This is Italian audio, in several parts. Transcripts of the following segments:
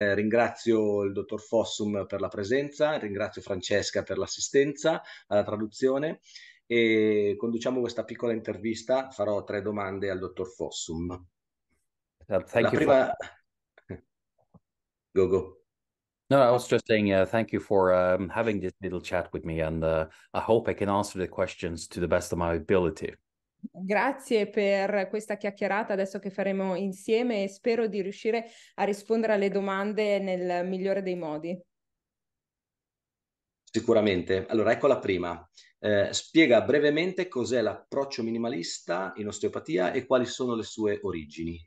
Eh, ringrazio il dottor Fossum per la presenza, ringrazio Francesca per l'assistenza alla traduzione e conduciamo questa piccola intervista. Farò tre domande al dottor Fossum. Uh, thank la you prima... For... go, go. No, I was just saying uh, thank you for um, having this little chat with me, and uh, I hope I can answer the questions to the best of my ability. Grazie per questa chiacchierata adesso che faremo insieme e spero di riuscire a rispondere alle domande nel migliore dei modi. Sicuramente. Allora, ecco la prima. Eh, spiega brevemente cos'è l'approccio minimalista in osteopatia e quali sono le sue origini.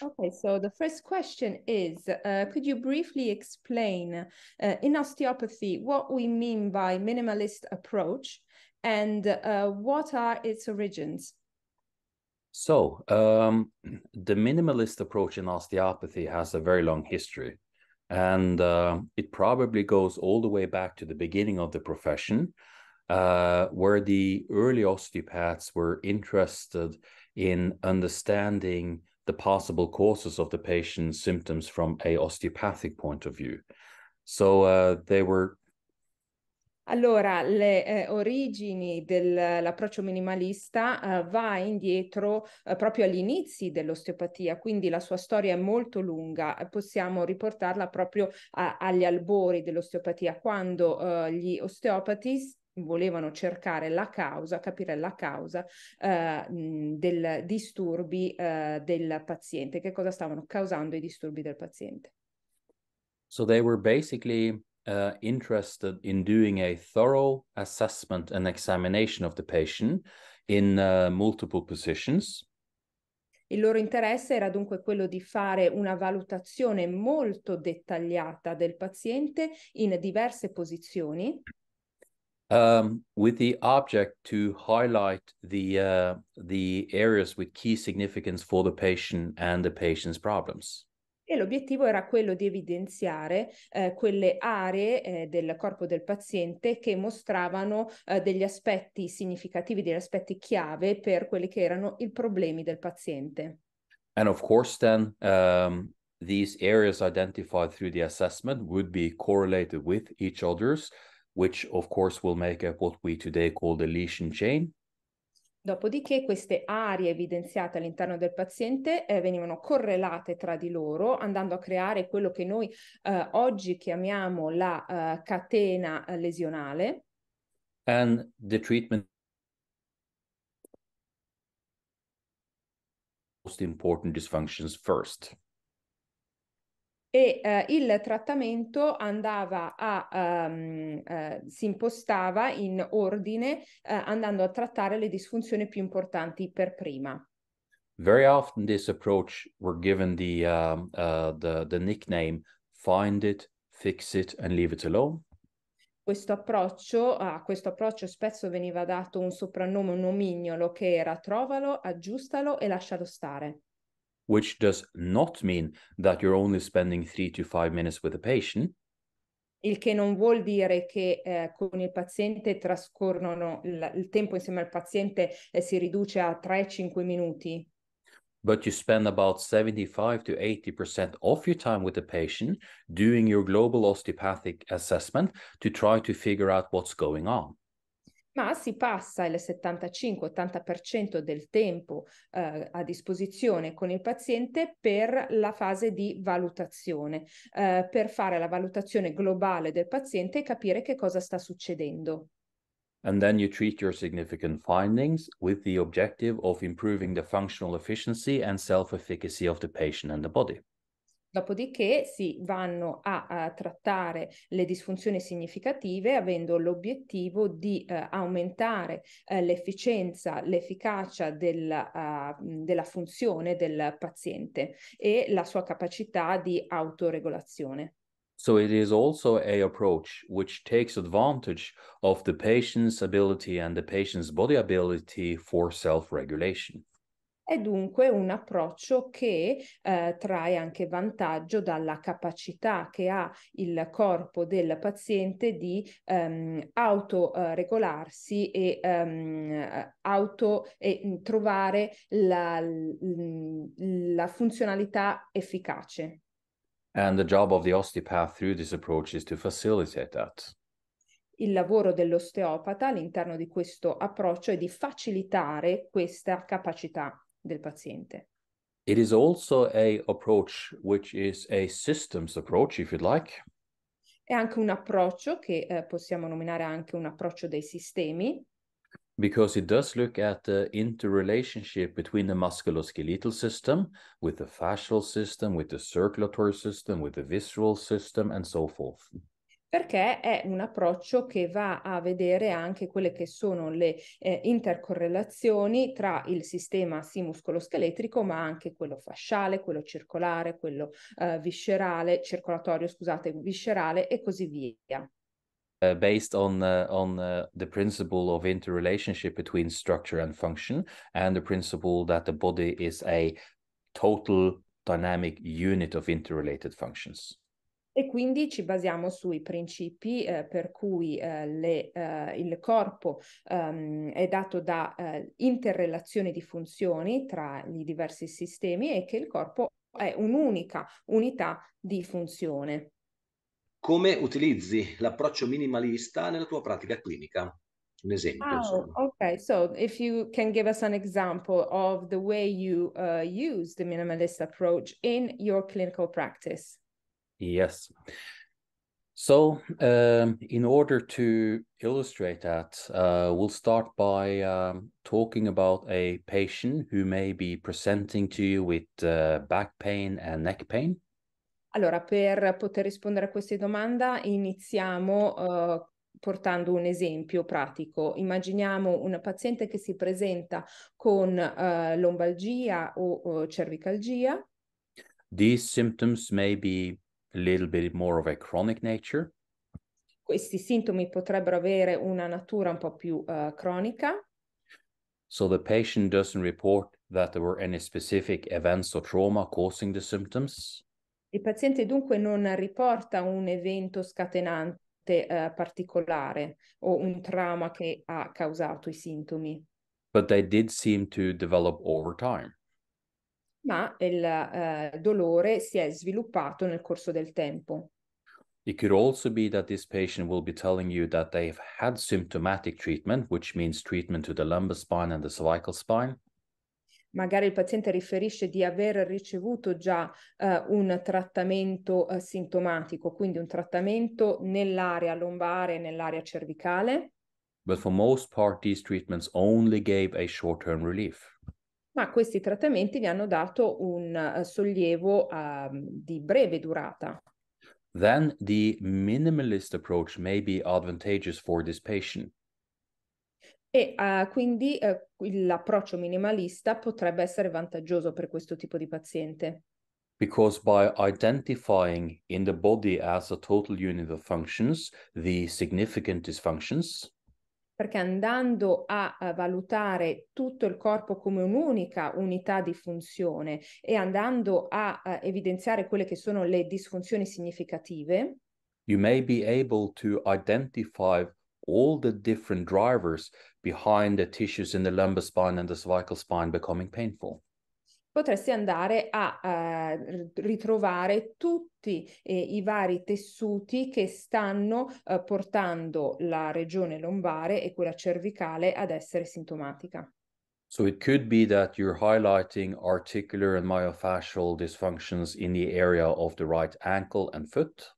Okay, so the first question is uh, Could you briefly explain uh, in osteopathy what we mean by minimalist approach and uh, what are its origins? So, um, the minimalist approach in osteopathy has a very long history, and uh, it probably goes all the way back to the beginning of the profession, uh, where the early osteopaths were interested in understanding the possible causes of the patient's symptoms from a osteopathic point of view. So uh, they were Allora, le eh, origini dell'approccio minimalista eh, va indietro eh, proprio agli inizi dell'osteopatia, quindi la sua storia è molto lunga, possiamo riportarla proprio a, agli albori dell'osteopatia, quando eh, gli osteopati volevano cercare la causa, capire la causa eh, dei disturbi eh, del paziente, che cosa stavano causando i disturbi del paziente. So they were basically uh, interested in doing a thorough assessment and examination of the patient in uh, multiple positions. Il loro interesse era dunque quello di fare una valutazione molto dettagliata del paziente in diverse posizioni. Um, with the object to highlight the, uh, the areas with key significance for the patient and the patient's problems. e l'obiettivo era quello di evidenziare eh, quelle aree eh, del corpo del paziente che mostravano eh, degli aspetti significativi, degli aspetti chiave per quelli che erano i problemi del paziente. And of course then um, these areas identified through the assessment would be correlated with each others, which of course will make up what we today call the lesion chain. Dopodiché queste aree evidenziate all'interno del paziente eh, venivano correlate tra di loro andando a creare quello che noi eh, oggi chiamiamo la eh, catena eh, lesionale. And the treatment most important dysfunctions first e eh, il trattamento andava a, um, eh, si impostava in ordine eh, andando a trattare le disfunzioni più importanti per prima. Very often this approach were given the, um, uh, the, the nickname find it, fix it and leave it alone. Questo approccio, a ah, questo approccio spesso veniva dato un soprannome, un nomignolo che era trovalo, aggiustalo e lascialo stare. which does not mean that you're only spending three to five minutes with a patient. Il che non vuol dire che eh, con il paziente trascorrono il, il tempo insieme al paziente eh, si riduce a 3-5 minuti. But you spend about 75 to 80% of your time with the patient doing your global osteopathic assessment to try to figure out what's going on. ma si passa il 75-80% del tempo eh, a disposizione con il paziente per la fase di valutazione, eh, per fare la valutazione globale del paziente e capire che cosa sta succedendo. And then you treat your significant findings with the objective of improving the functional efficiency and self efficacy of the patient and the body. Dopodiché si vanno a, a, trattare le disfunzioni significative avendo l'obiettivo di eh, aumentare eh, l'efficienza, l'efficacia del, uh, della funzione del paziente e la sua capacità di autoregolazione. So it is also a approach which takes advantage of the patient's ability and the patient's body ability for self-regulation. È dunque un approccio che eh, trae anche vantaggio dalla capacità che ha il corpo del paziente di ehm, autoregolarsi eh, e ehm, eh, auto e mm, trovare la, mm, la funzionalità efficace. And the job of the osteopath through this approach is to facilitate that. Il lavoro dell'osteopata all'interno di questo approccio è di facilitare questa capacità del paziente. It is also a approach which is a systems approach, if you'd like. È anche un approccio che eh, possiamo nominare anche un approccio dei sistemi. Because it does look at the interrelationship between the musculoskeletal system, with the fascial system, with the circulatory system, with the visceral system, and so forth perché è un approccio che va a vedere anche quelle che sono le eh, intercorrelazioni tra il sistema sì muscoloscheletrico ma anche quello fasciale, quello circolare, quello eh, viscerale, circolatorio, scusate, viscerale e così via. Uh, based on uh, on uh, the principle of interrelationship between structure and function and the principle that the body is a total dynamic unit of interrelated functions e quindi ci basiamo sui principi eh, per cui eh, le, eh, il corpo ehm, è dato da eh, interrelazioni di funzioni tra i diversi sistemi e che il corpo è un'unica unità di funzione. Come utilizzi l'approccio minimalista nella tua pratica clinica? Un esempio. Oh, okay. So if you can give us an example of the way you uh, eh, use the minimalist approach in your clinical practice. Yes. So um, in order to illustrate that, uh, we'll start by um, talking about a patient who may be presenting to you with uh, back pain and neck pain. Allora, per poter rispondere a queste domande, iniziamo uh, portando un esempio pratico. Immaginiamo una paziente che si presenta con uh, lombalgia o, o uh, cervicalgia. These symptoms may be a little bit more of a chronic nature. Questi sintomi potrebbero avere una natura un po' più uh, cronica. So the patient doesn't report that there were any specific events or trauma causing the symptoms. Il paziente dunque non riporta un evento scatenante uh, particolare o un trauma che ha causato i sintomi. But they did seem to develop over time. ma il uh, dolore si è sviluppato nel corso del tempo. It could also be that this patient will be telling you that they've had symptomatic treatment, which means treatment to the lumbar spine and the cervical spine. Magari il paziente riferisce di aver ricevuto già uh, un trattamento uh, sintomatico, quindi un trattamento nell'area lombare e nell'area cervicale. But for most part, these treatments only gave a short-term relief ma questi trattamenti gli hanno dato un eh, sollievo uh, di breve durata. Then the minimalist approach may be advantageous for this patient. E uh, quindi uh, l'approccio minimalista potrebbe essere vantaggioso per questo tipo di paziente. Because by identifying in the body as a total unit of functions the significant dysfunctions, perché andando a, a valutare tutto il corpo come un'unica unità di funzione e andando a, a evidenziare quelle che sono le disfunzioni significative, you may be able to identify all the different drivers behind the tissues in the lumbar spine and the cervical spine becoming painful potresti andare a, a eh, ritrovare tutti eh, i vari tessuti che stanno eh, portando la regione lombare e quella cervicale ad essere sintomatica. So it could be that you're highlighting articular and myofascial dysfunctions in the area of the right ankle and foot.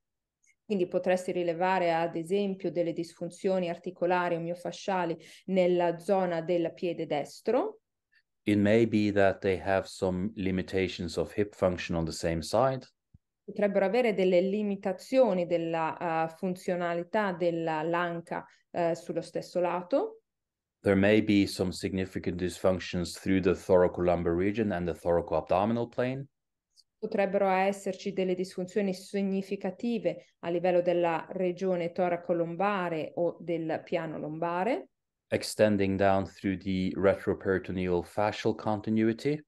Quindi potresti rilevare ad esempio delle disfunzioni articolari o miofasciali nella zona del piede destro. it may be that they have some limitations of hip function on the same side. Potrebbero avere delle limitazioni della uh, funzionalità della lanca uh, sullo stesso lato. There may be some significant dysfunctions through the thoracolumbar region and the thoracoabdominal plane. Potrebbero esserci delle disfunzioni significative a livello della regione toracolombare o del piano lombare extending down through the retroperitoneal fascial continuity.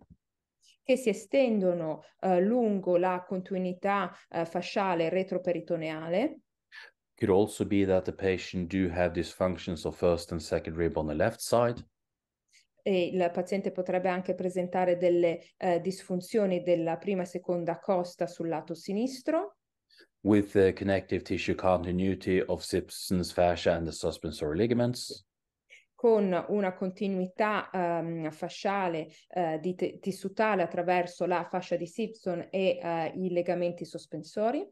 che si estendono uh, lungo la continuità uh, fasciale retroperitoneale. Could also be that the patient do have dysfunctions of first and second rib on the left side. E il paziente potrebbe anche presentare delle uh, disfunzioni della prima e seconda costa sul lato sinistro. With the connective tissue continuity of Simpson's fascia and the suspensory ligaments. con una continuità ehm, fasciale eh, di te- tissutale attraverso la fascia di Simpson e eh, i legamenti sospensori.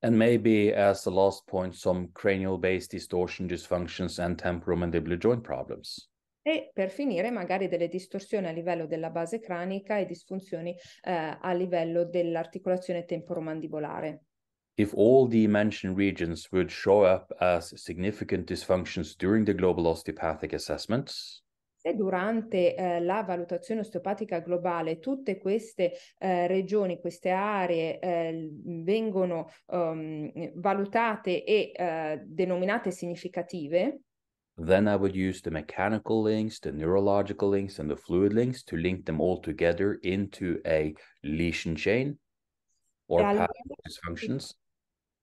And maybe as the last point, some cranial-based distortion dysfunctions and temporomandibular joint problems. E per finire, magari delle distorsioni a livello della base cranica e disfunzioni eh, a livello dell'articolazione temporomandibolare. if all the mentioned regions would show up as significant dysfunctions during the global osteopathic assessments, se durante eh, la valutazione osteopatica globale tutte queste eh, regioni, queste aree eh, vengono um, valutate e eh, denominate significative, Then I would use the mechanical links, the neurological links, and the fluid links to link them all together into a lesion chain or path dysfunctions.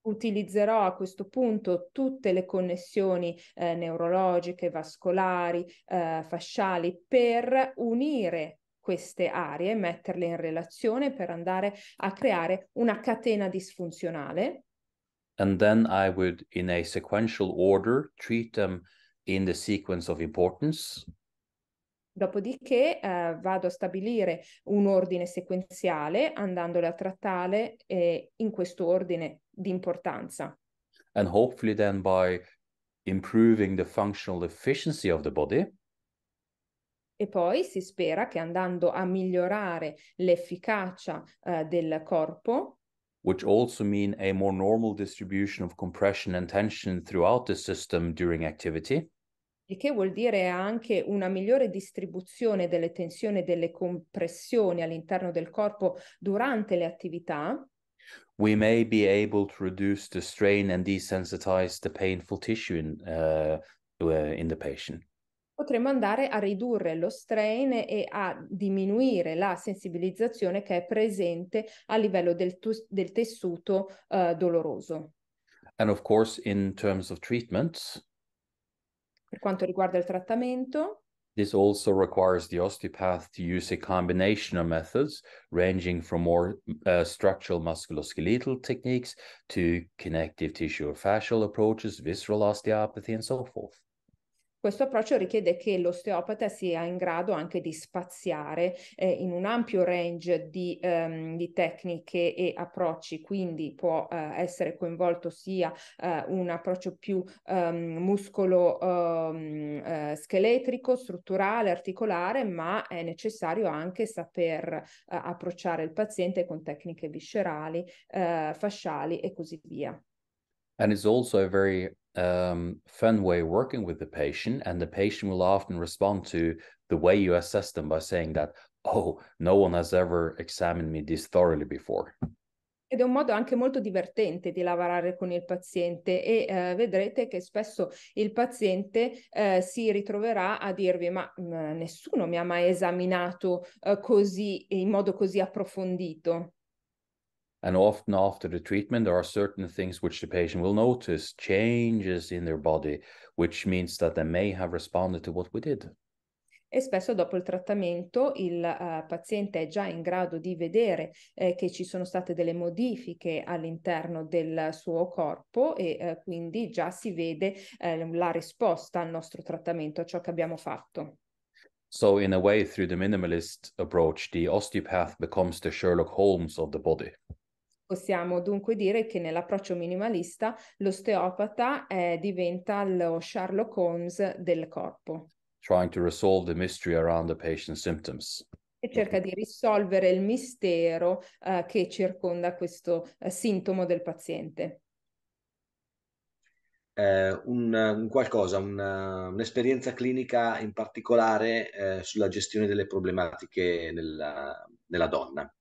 utilizzerò a questo punto tutte le connessioni eh, neurologiche, vascolari, eh, fasciali per unire queste aree, metterle in relazione per andare a creare una catena disfunzionale. And then I would in a sequential order treat them in the sequence of importance. Dopodiché eh, vado a stabilire un ordine sequenziale andandole a trattare eh, in questo ordine di importanza. And hopefully then by improving the functional efficiency of the body. E poi si spera che andando a migliorare l'efficacia eh, del corpo which also mean a more normal distribution of compression and tension throughout the system during activity il che vuol dire anche una migliore distribuzione delle tensioni e delle compressioni all'interno del corpo durante le attività. We may be able to reduce the strain and desensitize the painful tissue in, uh, uh in the patient potremmo andare a ridurre lo strain e a diminuire la sensibilizzazione che è presente a livello del, tu- del tessuto uh, doloroso. And of course, in terms of treatments, Per quanto riguarda il trattamento, This also requires the osteopath to use a combination of methods ranging from more uh, structural musculoskeletal techniques to connective tissue or fascial approaches, visceral osteopathy, and so forth. Questo approccio richiede che l'osteopata sia in grado anche di spaziare eh, in un ampio range di, ehm, di, tecniche e approcci, quindi può eh, essere coinvolto sia eh, un approccio più ehm, muscolo ehm, eh, scheletrico, strutturale, articolare, ma è necessario anche saper eh, approcciare il paziente con tecniche viscerali, eh, fasciali e così via. And it's also a very um, fun way of working with the patient. And the patient will often respond to the way you assess them by saying that, oh, no one has ever examined me this thoroughly before. Ed è un modo anche molto divertente di lavorare con il paziente e uh, vedrete che spesso il paziente uh, si ritroverà a dirvi ma mh, mm, nessuno mi ha mai esaminato uh, così in modo così approfondito. And often after the treatment, there are certain things which the patient will notice changes in their body, which means that they may have responded to what we did. e spesso dopo il trattamento il uh, paziente è già in grado di vedere eh, che ci sono state delle modifiche all'interno del suo corpo e eh, quindi già si vede eh, la risposta al nostro trattamento, a ciò che abbiamo fatto. So in a way through the minimalist approach the osteopath becomes the Sherlock Holmes of the body. Possiamo dunque dire che nell'approccio minimalista l'osteopata eh, diventa lo Sherlock Holmes del corpo. Trying to resolve the mystery around the patient's symptoms. E cerca di risolvere il mistero eh, che circonda questo eh, sintomo del paziente. Eh, un, un, qualcosa, una, un'esperienza clinica in particolare eh, sulla gestione delle problematiche nella, nella donna.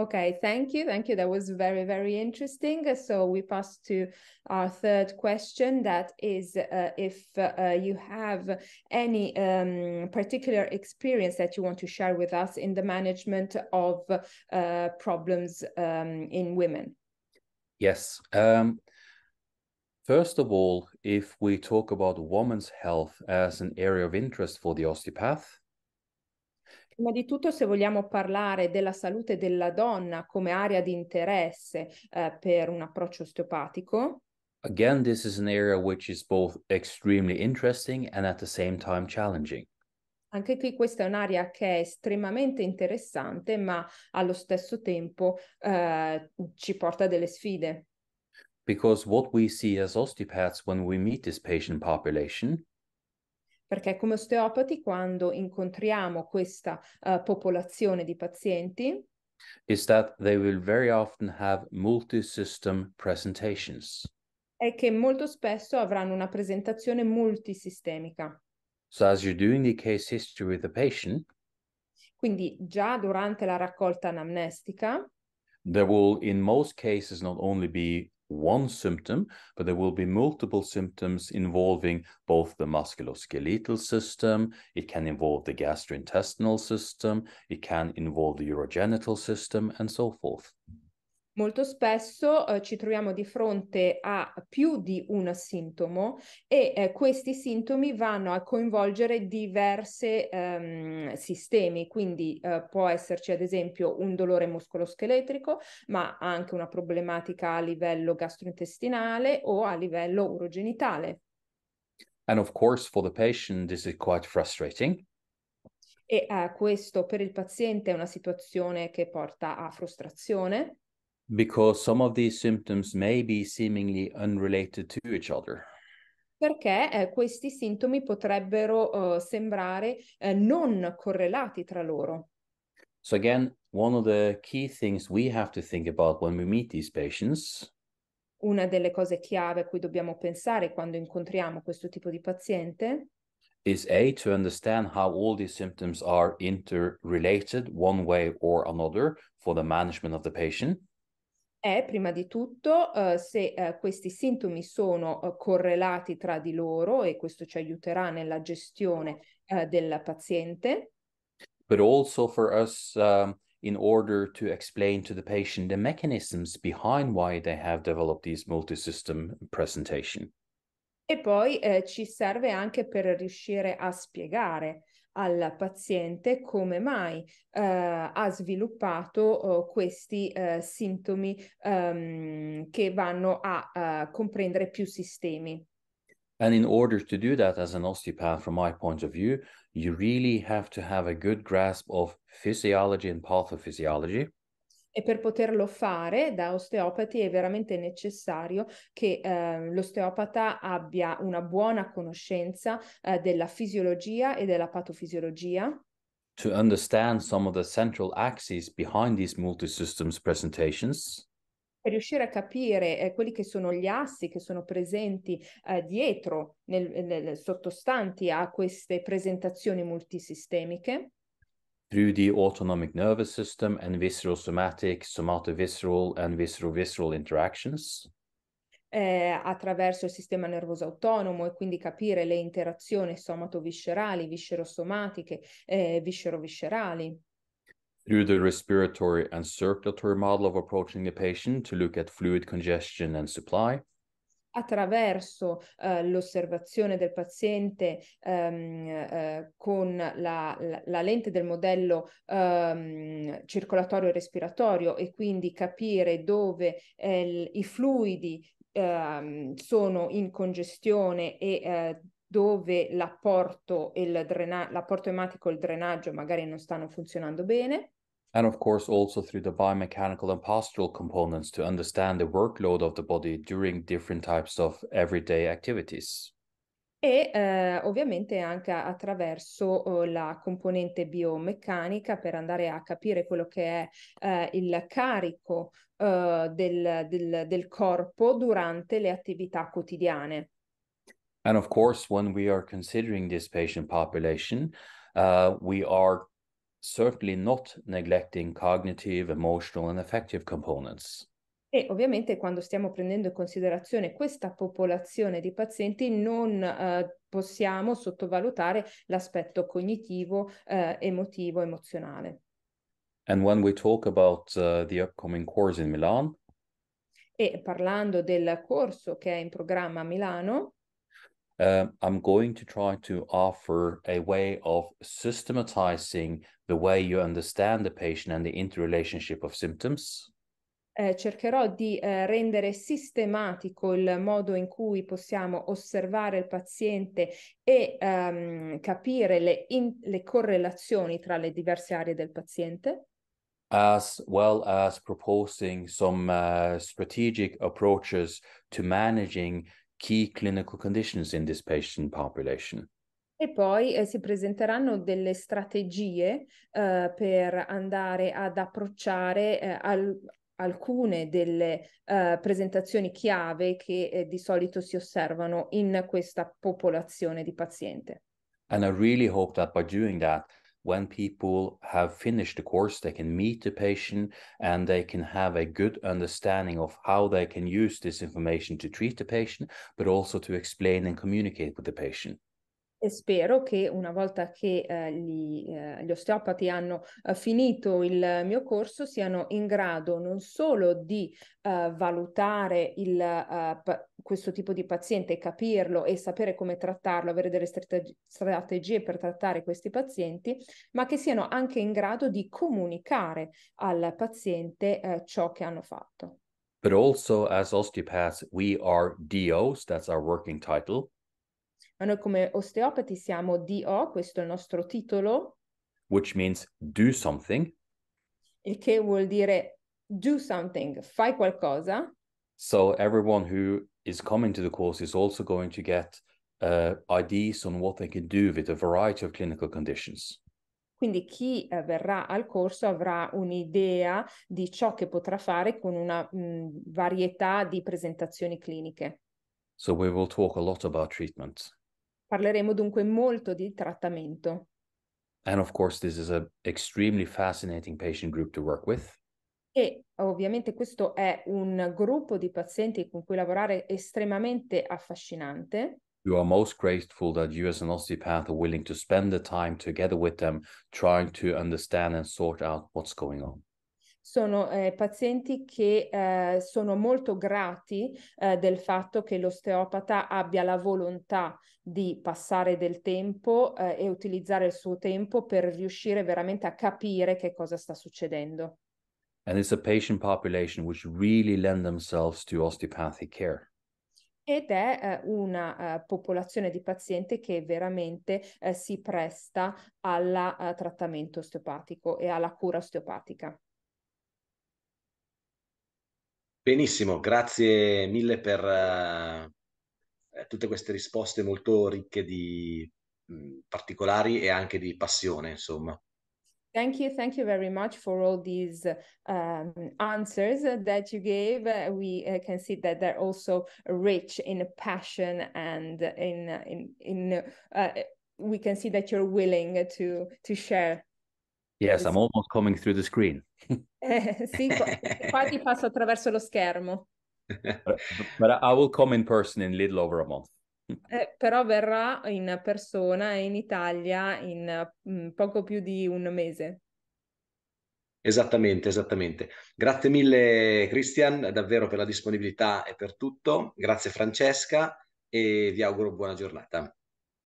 Okay, thank you. Thank you. That was very, very interesting. So we pass to our third question that is uh, if uh, uh, you have any um, particular experience that you want to share with us in the management of uh, problems um, in women. Yes. Um, first of all, if we talk about women's health as an area of interest for the osteopath, prima di tutto se vogliamo parlare della salute della donna come area di interesse eh, per un approccio osteopatico. Again, this is an area which is both extremely interesting and at the same time challenging. Anche qui questa è un'area che è estremamente interessante, ma allo stesso tempo eh, ci porta delle sfide. Because what we see as osteopaths when we meet this patient population perché come osteopati quando incontriamo questa uh, popolazione di pazienti is that they will very often have multi presentations. È che molto spesso avranno una presentazione multisistemica. So as you're doing the case history with the patient, quindi già durante la raccolta anamnestica, there will in most cases not only be one symptom, but there will be multiple symptoms involving both the musculoskeletal system, it can involve the gastrointestinal system, it can involve the urogenital system, and so forth. Molto spesso eh, ci troviamo di fronte a più di un sintomo e eh, questi sintomi vanno a coinvolgere diversi ehm, sistemi, quindi eh, può esserci ad esempio un dolore muscoloscheletrico, ma anche una problematica a livello gastrointestinale o a livello urogenitale. And of course for the patient this is quite frustrating. E eh, questo per il paziente è una situazione che porta a frustrazione. Because some of these symptoms may be seemingly unrelated to each other. Perché eh, questi sintomi potrebbero eh, sembrare eh, non correlati tra loro. So again, one of the key things we have to think about when we meet these patients una delle cose chiave a cui dobbiamo pensare quando incontriamo questo tipo di paziente is a to understand how all these symptoms are interrelated one way or another for the management of the patient è prima di tutto eh, se eh, questi sintomi sono eh, correlati tra di loro e questo ci aiuterà nella gestione eh, del paziente. But also for us um, in order to explain to the patient the mechanisms behind why they have developed these multisystem presentation. E poi eh, ci serve anche per riuscire a spiegare al paziente come mai eh, ha sviluppato oh, questi eh, sintomi um, che vanno a uh, comprendere più sistemi. And in order to do that as an osteopath, from my point of view, you really have to have a good grasp of physiology and pathophysiology e per poterlo fare da osteopati è veramente necessario che eh, l'osteopata abbia una buona conoscenza eh, della fisiologia e della patofisiologia. To understand some of the central axes behind these multisystems presentations. Per riuscire a capire eh, quelli che sono gli assi che sono presenti eh, dietro, nel, nel, sottostanti a queste presentazioni multisistemiche. through the autonomic nervous system and visceral somatic, somatovisceral and visceral visceral interactions. Eh, attraverso il sistema nervoso autonomo e quindi capire le interazioni somatoviscerali, viscerosomatiche, eh, Through the respiratory and circulatory model of approaching the patient to look at fluid congestion and supply. attraverso eh, l'osservazione del paziente ehm, eh, con la, la, la, lente del modello ehm, circolatorio respiratorio e quindi capire dove eh, i fluidi ehm, sono in congestione e eh, dove l'apporto, il drena- l'apporto ematico e il drenaggio magari non stanno funzionando bene and of course also through the biomechanical and postural components to understand the workload of the body during different types of everyday activities. E eh, ovviamente anche attraverso eh, la componente biomeccanica per andare a capire quello che è eh, il carico eh, del, del, del corpo durante le attività quotidiane. And of course, when we are considering this patient population, uh, we are certainly not neglecting cognitive, emotional and affective components. E ovviamente quando stiamo prendendo in considerazione questa popolazione di pazienti non eh, possiamo sottovalutare l'aspetto cognitivo, eh, emotivo, emozionale. And when we talk about uh, the upcoming course in Milan, e parlando del corso che è in programma a Milano, uh, I'm going to try to offer a way of systematizing the way you understand the patient and the interrelationship of symptoms. Eh, cercherò di eh, rendere sistematico il modo in cui possiamo osservare il paziente e um, capire le, in, le correlazioni tra le diverse aree del paziente. as well as proposing some uh, strategic approaches to managing key clinical conditions in this patient population. E poi eh, si presenteranno delle strategie eh, per andare ad approcciare eh, al, alcune delle eh, presentazioni chiave che eh, di solito si osservano in questa popolazione di pazienti. And I really hope that by doing that, when people have finished the course, they can meet the patient and they can have a good understanding of how they can use this information to treat the patient, but also to explain and communicate with the patient e spero che una volta che eh, gli, eh, gli, osteopati hanno eh, finito il mio corso siano in grado non solo di eh, valutare il, eh, pa- questo tipo di paziente, capirlo e sapere come trattarlo, avere delle strateg- strategie per trattare questi pazienti, ma che siano anche in grado di comunicare al paziente eh, ciò che hanno fatto. But also as osteopaths, we are DOs, that's our working title. Ma noi come osteopati siamo DO, questo è il nostro titolo. Which means do something. Il che vuol dire do something, fai qualcosa. So everyone who is coming to the course is also going to get uh, IDs on what they can do with a variety of clinical conditions. Quindi chi eh, verrà al corso avrà un'idea di ciò che potrà fare con una mh, mm, varietà di presentazioni cliniche. So we will talk a lot about treatment. Parleremo dunque molto di trattamento. And of course this is an extremely fascinating patient group to work with. E ovviamente questo è un gruppo di pazienti con cui lavorare estremamente affascinante. You are most grateful that you as an osteopath are willing to spend the time together with them trying to understand and sort out what's going on sono eh, pazienti che eh, sono molto grati eh, del fatto che l'osteopata abbia la volontà di passare del tempo eh, e utilizzare il suo tempo per riuscire veramente a capire che cosa sta succedendo. And it's a patient population which really lend themselves to osteopathic care. ed è uh, una uh, popolazione di pazienti che veramente uh, si presta al trattamento osteopatico e alla cura osteopatica. Benissimo, grazie mille per uh, tutte queste risposte molto ricche di mm, particolari e anche di passione, insomma. Thank you, thank you very much for all these um, answers that you gave. we uh, can see that they're also rich in passion and in in in. Uh, we can see that you're willing to to share. Yes, I'm almost coming through the screen. Eh, sì, qua ti passo attraverso lo schermo. But, but I will come in person in little over a month. Eh, però verrà in persona in Italia in mh, mm, poco più di un mese. Esattamente, esattamente. Grazie mille Christian, davvero per la disponibilità e per tutto. Grazie Francesca e vi auguro buona giornata.